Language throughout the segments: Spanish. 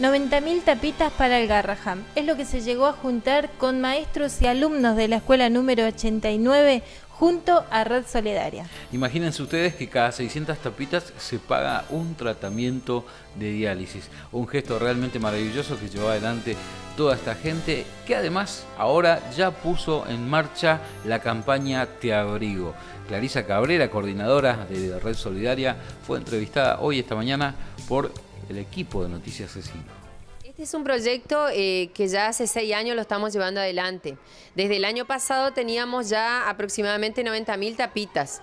90.000 tapitas para el Garraham. Es lo que se llegó a juntar con maestros y alumnos de la escuela número 89 junto a Red Solidaria. Imagínense ustedes que cada 600 tapitas se paga un tratamiento de diálisis. Un gesto realmente maravilloso que llevó adelante toda esta gente que además ahora ya puso en marcha la campaña Te Abrigo. Clarisa Cabrera, coordinadora de Red Solidaria, fue entrevistada hoy esta mañana por el equipo de Noticias Asesino. Este es un proyecto eh, que ya hace seis años lo estamos llevando adelante. Desde el año pasado teníamos ya aproximadamente 90.000 tapitas.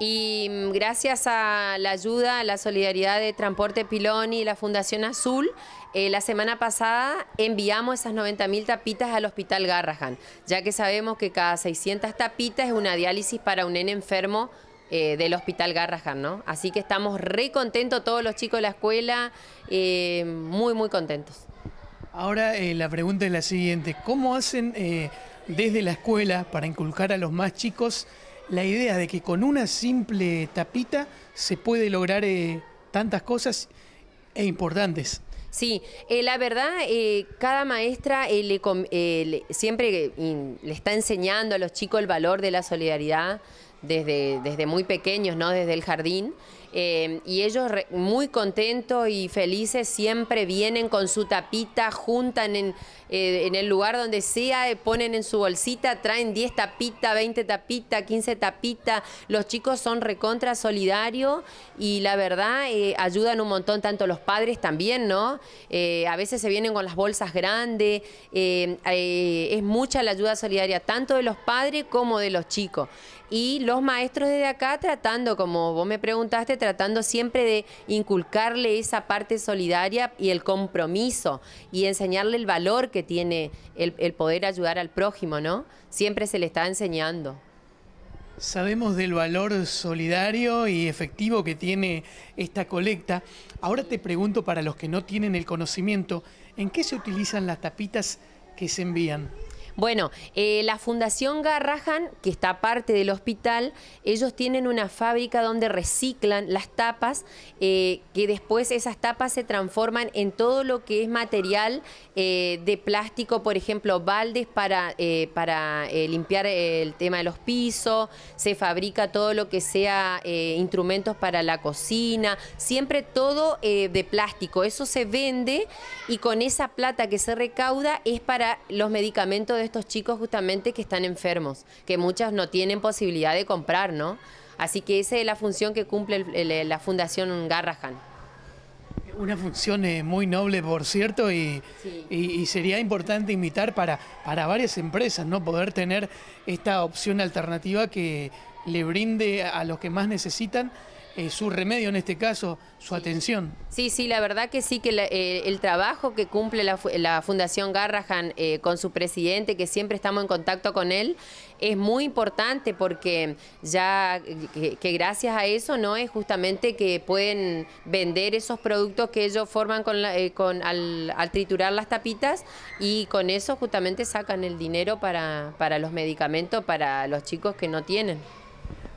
Y mm, gracias a la ayuda, a la solidaridad de Transporte Piloni y la Fundación Azul, eh, la semana pasada enviamos esas 90.000 tapitas al Hospital Garrahan, ya que sabemos que cada 600 tapitas es una diálisis para un nene enfermo eh, del Hospital Garrahan, ¿no? Así que estamos re contentos todos los chicos de la escuela, eh, muy, muy contentos. Ahora eh, la pregunta es la siguiente, ¿cómo hacen desde la escuela para inculcar a los más chicos la idea de que con una simple tapita se puede lograr tantas cosas e importantes? Sí, la verdad, cada maestra siempre le está enseñando a los chicos el valor de la solidaridad, desde, muy pequeños, ¿no? Desde el jardín. Eh, y ellos muy contentos y felices siempre vienen con su tapita, juntan en, eh, en el lugar donde sea, eh, ponen en su bolsita, traen 10 tapitas, 20 tapitas, 15 tapitas. Los chicos son recontra solidarios y la verdad ayudan un montón, tanto los padres también, ¿no? a veces se vienen con las bolsas grandes, es mucha la ayuda solidaria, tanto de los padres como de los chicos y los maestros desde acá tratando, como vos me preguntaste, tratando siempre de inculcarle esa parte solidaria y el compromiso y enseñarle el valor que tiene el, el poder ayudar al prójimo, ¿no? Siempre se le está enseñando. Sabemos del valor solidario y efectivo que tiene esta colecta. Ahora te pregunto para los que no tienen el conocimiento, ¿en qué se utilizan las tapitas que se envían? Bueno, eh, la Fundación Garrajan, que está parte del hospital, ellos tienen una fábrica donde reciclan las tapas, eh, que después esas tapas se transforman en todo lo que es material eh, de plástico, por ejemplo, baldes para, para limpiar el tema de los pisos, se fabrica todo lo que sea instrumentos para la cocina, siempre todo de plástico. Eso se vende y con esa plata que se recauda es para los medicamentos de estos chicos justamente que están enfermos, que muchas no tienen posibilidad de comprar, ¿no? Así que esa es la función que cumple eh, la Fundación Garrahan. Una función eh, muy noble, por cierto, y, sería importante invitar para, para varias empresas, ¿no? Poder tener esta opción alternativa que le brinde a los que más necesitan eh, su remedio en este caso, su atención. Sí, sí, la verdad que sí, que eh, el trabajo que cumple la, Fundación Garrahan eh, con su presidente, que siempre estamos en contacto con él, es muy importante porque ya que, gracias a eso no es justamente que pueden vender esos productos que ellos forman con, al, al, triturar las tapitas y con eso justamente sacan el dinero para, para los medicamentos para los chicos que no tienen.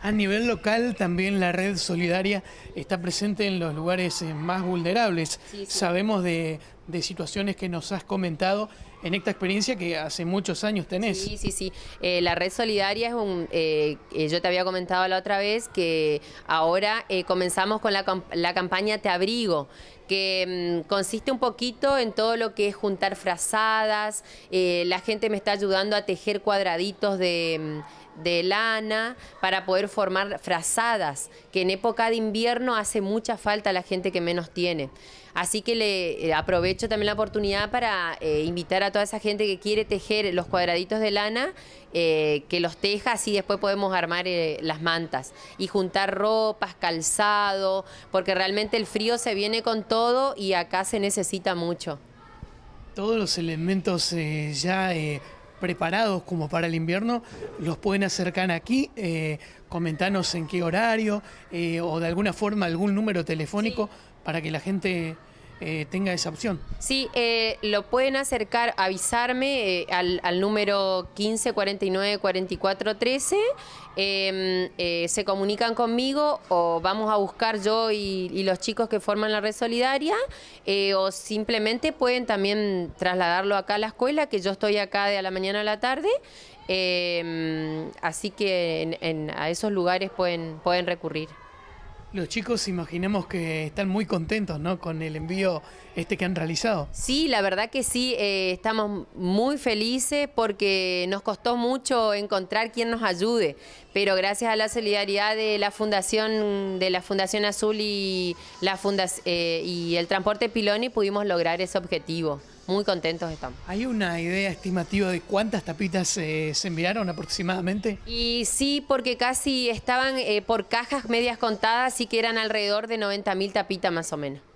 A nivel local también la red solidaria está presente en los lugares eh, más vulnerables. Sabemos de, de situaciones que nos has comentado en esta experiencia que hace muchos años tenés. Sí, sí, sí. Eh, la red solidaria es un, eh, eh, yo te había comentado la otra vez que ahora comenzamos con la, campaña Te Abrigo que mm, consiste un poquito en todo lo que es juntar frazadas, la gente me está ayudando a tejer cuadraditos mm, de, lana para poder formar frazadas, que en época de invierno hace mucha falta a la gente que menos tiene. Así que le aprovecho también la oportunidad para invitar a toda esa gente que quiere tejer los cuadraditos de lana, eh, que los teja, así después podemos armar eh, las mantas y juntar ropas, calzado, porque realmente el frío se viene con todo y acá se necesita mucho. Todos los elementos eh, ya preparados como para el invierno, los pueden acercar aquí, eh, comentanos en qué horario o de alguna forma algún número telefónico para que la gente eh, tenga esa opción. Sí, eh, lo pueden acercar, avisarme eh, al, número 15494413, em, se comunican conmigo o vamos a buscar yo y, los chicos que forman la red solidaria o simplemente pueden también trasladarlo acá a la escuela, que yo estoy acá de la mañana a la tarde. Em, así que en, a esos lugares pueden, pueden recurrir. Los chicos imaginemos que están muy contentos ¿no? con el envío este que han realizado. Sí, la verdad que sí, eh, estamos muy felices porque nos costó mucho encontrar quien nos ayude, pero gracias a la solidaridad de la Fundación, de la fundación Azul y, la eh, y el Transporte Piloni pudimos lograr ese objetivo muy contentos estamos. ¿Hay una idea estimativa de cuántas tapitas eh, se enviaron aproximadamente? Y sí, porque casi estaban eh, por cajas medias contadas y que eran alrededor de 90.000 tapitas más o menos.